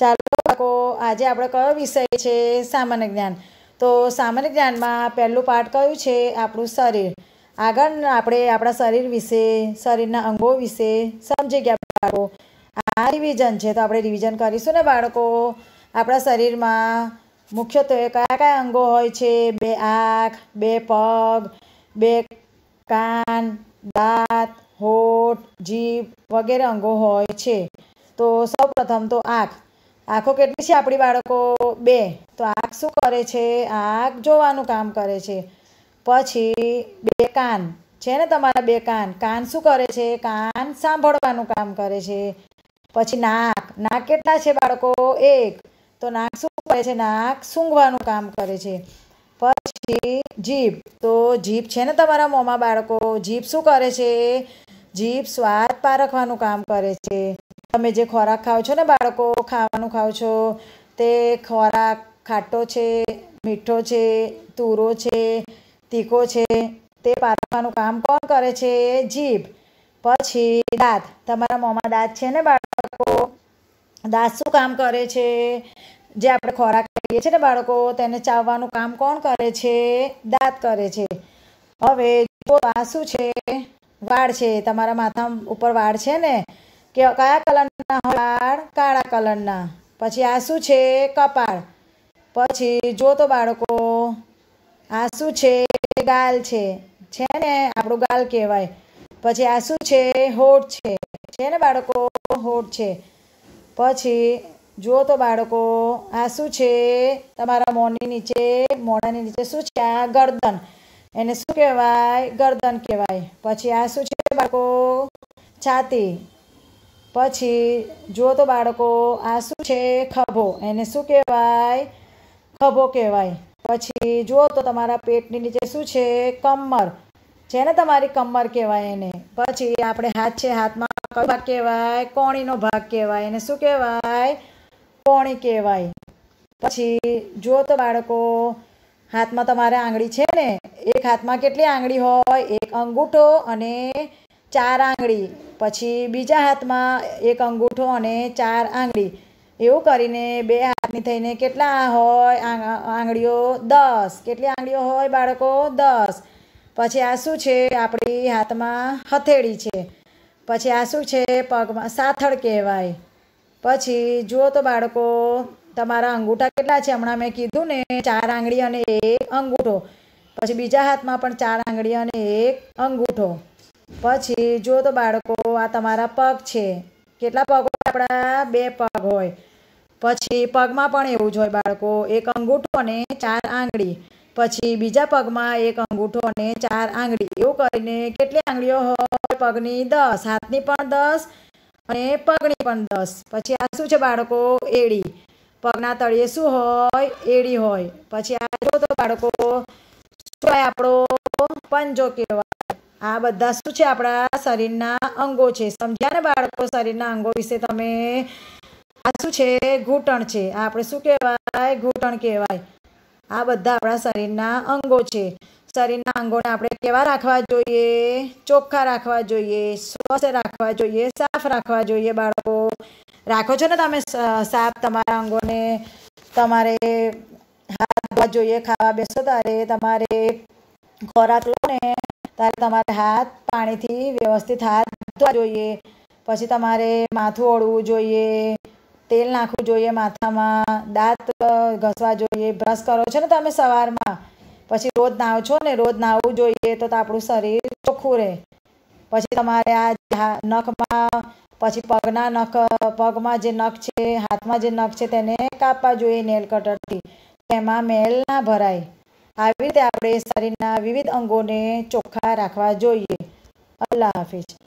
ચાલો બાળકો આજે આપણે કયો વિષય છે સામાન્ય જ્ઞાન તો સામાન્ય જ્ઞાનમાં પહેલું પાઠ કયું છે આપણું શરીર આગળ આપણે આપણા શરીર વિશે શરીરના અંગો વિશે સમજી ગયા બાળકો આ રિવિઝન છે તો આપણે રિવિઝન કરીશું ને બાળકો આપણા શરીરમાં મુખ્યત્વે કયા કયા અંગો હોય છે બે આંખ બે પગ બે કાન દાંત હોઠ જીભ વગેરે અંગો હોય છે તો સૌ પ્રથમ તો આંખ આંખો કેટલી છે આપણી બાળકો બે તો આંખ શું કરે છે આંખ જોવાનું કામ કરે છે પછી બે કાન છે ને તમારા બે કાન કાન શું કરે છે કાન સાંભળવાનું કામ કરે છે પછી નાક નાક કેટલા છે બાળકો એક તો નાક શું કરે છે નાક સૂંઘવાનું કામ કરે છે પછી જીભ તો જીભ છે ને તમારા મોંમાં બાળકો જીભ શું કરે છે જીભ સ્વાદ પારખવાનું કામ કરે છે તમે જે ખોરાક ખાઓ છો ને બાળકો ખાવાનું ખાઓ છો તે ખોરાક ખાટો છે મીઠો છે તૂરો છે તીખો છે તે પારખવાનું કામ કોણ કરે છે જીભ પછી દાંત તમારા મોંમાં દાંત છે ને બાળકો દાંત શું કામ કરે છે જે આપણે ખોરાક ખાઈએ છીએ ને બાળકો તેને ચાવવાનું કામ કોણ કરે છે દાંત કરે છે હવે જો આ શું છે વાળ છે તમારા માથા ઉપર વાળ છે ને કે કયા કલરના વાળ કાળા કલરના પછી આ શું છે કપાળ પછી જો તો બાળકો આ શું છે ગાલ છે છે ને આપણું ગાલ કહેવાય પછી આ શું છે હોઠ છે છે ને બાળકો હોઠ છે પછી જુઓ તો બાળકો આ શું છે તમારા મોની નીચે મોઢાની નીચે શું છે આ ગરદન એને શું કહેવાય ગરદન કહેવાય પછી આ શું છે બાળકો છાતી પછી જો તો બાળકો આ શું છે ખભો એને શું કહેવાય ખભો કહેવાય પછી જુઓ તો તમારા પેટની નીચે શું છે કમર છે તમારી કમર કહેવાય એને પછી આપણે હાથ છે હાથમાં કયો ભાગ કહેવાય કોણીનો ભાગ કહેવાય એને શું કહેવાય કોણી કહેવાય પછી જુઓ તો બાળકો હાથમાં તમારે આંગળી છે ને એક હાથમાં કેટલી આંગળી હોય એક અંગૂઠો અને ચાર આંગળી પછી બીજા હાથમાં એક અંગૂઠો અને ચાર આંગળી એવું કરીને બે હાથની થઈને કેટલા હોય આંગળીઓ દસ કેટલી આંગળીઓ હોય બાળકો દસ પછી આ શું છે આપણી હાથમાં હથેળી છે પછી આ શું છે પગમાં સાથળ કહેવાય પછી જુઓ તો બાળકો તમારા અંગૂઠા કેટલા છે હમણાં મેં કીધું ને ચાર આંગળી અને એક અંગૂઠો પછી બીજા હાથમાં પણ ચાર આંગળી અને એક અંગૂઠો પછી જો તો બાળકો આ તમારા પગ છે કેટલા પગ હોય આપણા બે પગ હોય પછી પગમાં પણ એવું જ હોય બાળકો એક અંગૂઠો અને ચાર આંગળી પછી બીજા પગમાં એક અંગૂઠો અને ચાર આંગળી એવું કરીને કેટલી આંગળીઓ હોય પગની દસ હાથની પણ દસ અને પગની પણ દસ પછી આ શું છે બાળકો એડી પગના તળિયે શું હોય એડી હોય પછી આ જો તો બાળકો શું આપણો પંજો કહેવાય આ બધા શું છે આપણા શરીરના અંગો છે સમજ્યા ને બાળકો શરીરના અંગો વિશે તમે આ શું છે ઘૂંટણ છે આપણે શું કહેવાય ઘૂંટણ કહેવાય આ બધા આપણા શરીરના અંગો છે શરીરના અંગોને આપણે કેવા રાખવા જોઈએ ચોખ્ખા રાખવા જોઈએ સ્વસ્થ રાખવા જોઈએ સાફ રાખવા જોઈએ બાળકો રાખો છો ને તમે સાફ તમારા અંગોને તમારે હાથ ધોવા જોઈએ ખાવા બેસો તારે તમારે ખોરાક લો ને ત્યારે તમારે હાથ પાણીથી વ્યવસ્થિત હાથ ધોવા જોઈએ પછી તમારે માથું ઓળવું જોઈએ તેલ નાખવું જોઈએ માથામાં દાંત ઘસવા જોઈએ બ્રશ કરો છો ને તમે સવારમાં પછી રોજ નાહો છો ને રોજ નાહવું જોઈએ તો આપણું શરીર ચોખ્ખું રહે પછી તમારે આ નખમાં પછી પગના નખ પગમાં જે નખ છે હાથમાં જે નખ છે તેને કાપવા જોઈએ નેલ કટરથી એમાં મેલ ના ભરાય આવી રીતે આપણે શરીરના વિવિધ અંગોને ચોખ્ખા રાખવા જોઈએ અલ્લાહ હાફિઝ